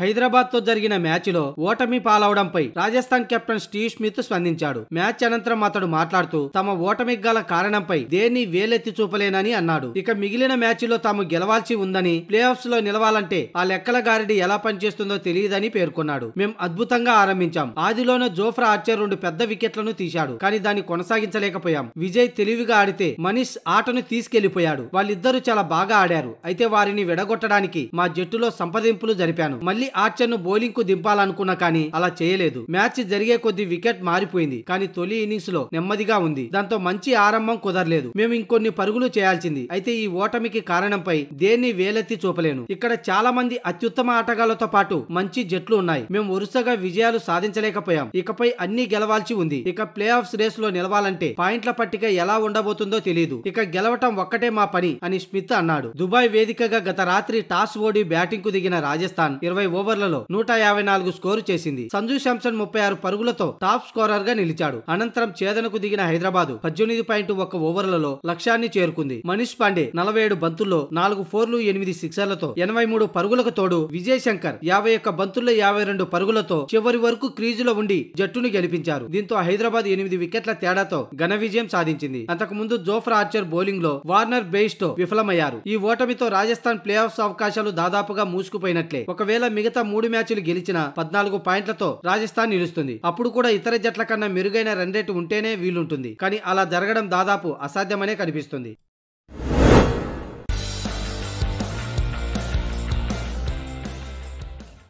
హైదరాబాద్తో జరిగిన మ్యాచ్లో ఓటమి పాలవడంపై రాజస్థాన్ కెప్టెన్ స్టీవ్ స్మిత్ స్పందించాడు మ్యాచ్ అనంతరం అతడు మాట్లాడుతూ తమ ఓటమి గల కారణంపై దేన్ని వేలెత్తి చూపలేనని అన్నాడు ఇక మిగిలిన మ్యాచ్లో తాము గెలవాల్సి ఉందని ప్లేఆఫ్స్ లో నిలవాలంటే ఆ లెక్కల గారిడి ఎలా పనిచేస్తుందో తెలియదని పేర్కొన్నాడు మేం అద్భుతంగా ఆరంభించాం ఆదిలోనే జోఫ్రా ఆర్చర్ రెండు పెద్ద వికెట్లను తీశాడు కానీ దాన్ని కొనసాగించలేకపోయాం విజయ్ తెలివిగా ఆడితే మనీష్ ఆటను తీసుకెళ్లిపోయాడు వాళ్ళిద్దరూ చాలా బాగా ఆడారు అయితే వారిని విడగొట్టడానికి మా జట్టులో సంప్రదింపులు జరిపాను మళ్ళీ ఆర్చర్ను బౌలింగ్ కు దింపాలనుకున్నా కానీ అలా చేయలేదు మ్యాచ్ జరిగే కొద్ది వికెట్ మారిపోయింది కానీ తొలి ఇన్నింగ్స్ లో నెమ్మదిగా ఉంది దాంతో మంచి ఆరంభం కుదరలేదు మేము ఇంకొన్ని పరుగులు చేయాల్సింది అయితే ఈ ఓటమికి కారణంపై దేన్ని వేలెత్తి చూపలేను ఇక్కడ చాలా మంది అత్యుత్తమ ఆటగాళ్లతో పాటు మంచి జట్లు ఉన్నాయి మేము వరుసగా విజయాలు సాధించలేకపోయాం ఇకపై అన్ని గెలవాల్సి ఉంది ఇక ప్లే ఆఫ్ రేస్ లో నిలవాలంటే పాయింట్ల పట్టిక ఎలా ఉండబోతుందో తెలియదు ఇక గెలవటం ఒక్కటే మా పని అని స్మిత్ అన్నాడు దుబాయ్ వేదికగా గత రాత్రి టాస్ ఓడి బ్యాటింగ్ కు దిగిన రాజస్థాన్ ఇరవై ఓవర్లలో నూట యాభై నాలుగు స్కోరు చేసింది సంజు శాంసన్ ముప్పై ఆరు పరుగులతో టాప్ స్కోరర్ గా నిలిచాడు అనంతరం ఛేదనకు దిగిన హైదరాబాద్ పద్దెనిమిది పాయింట్ ఒక్క ఓవర్లలో లక్ష్యాన్ని చేరుకుంది మనీష్ పాండే నలభై ఏడు బంతుల్లో నాలుగు ఫోర్లు ఎనిమిది సిక్సర్లతో ఎనభై మూడు పరుగులకు తోడు విజయ్ శంకర్ యాభై ఒక్క బంతుల్లో యాభై రెండు పరుగులతో చివరి వరకు క్రీజులో ఉండి జట్టును గెలిపించారు దీంతో హైదరాబాద్ ఎనిమిది వికెట్ల తేడాతో ఘన విజయం సాధించింది అంతకుముందు జోఫర్ ఆర్చర్ బౌలింగ్ లో వార్నర్ తో విఫలమయ్యారు ఈ ఓటమితో రాజస్థాన్ ప్లే ఆఫ్ అవకాశాలు దాదాపుగా మూసుకుపోయినట్లే ఒకవేళ మిగతా మిగతా మూడు మ్యాచ్లు గెలిచిన పద్నాలుగు పాయింట్లతో రాజస్థాన్ నిలుస్తుంది అప్పుడు కూడా ఇతర జట్ల కన్నా మెరుగైన రన్ రేటు ఉంటేనే వీలుంటుంది కానీ అలా జరగడం దాదాపు అసాధ్యమనే కనిపిస్తుంది